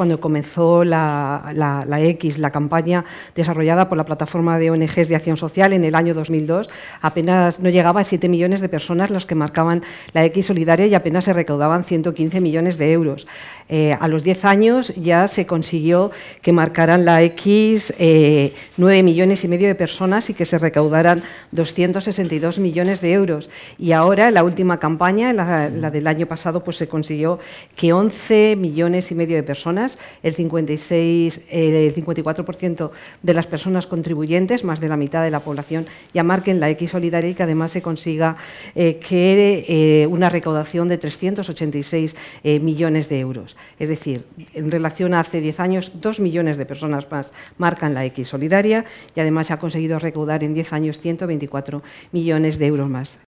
cuando comenzó la, X, la campaña desarrollada por la plataforma de ONGs de acción social en el año 2002. Apenas no llegaba a 7 millones de personas los que marcaban la X solidaria y apenas se recaudaban 115 millones de euros. Eh, a los 10 años ya se consiguió que marcaran la X 9 eh, millones y medio de personas y que se recaudaran 262 millones de euros. Y ahora, en la última campaña, la, la del año pasado, pues se consiguió que 11 millones y medio de personas el, 54% de las personas contribuyentes, más de la mitad de la población, ya marquen la X solidaria y que además se consiga eh, que eh, una recaudación de 386 eh, millones de euros. Es decir, en relación a hace 10 años, 2 millones de personas más marcan la X solidaria y además se ha conseguido recaudar en 10 años 124 millones de euros más.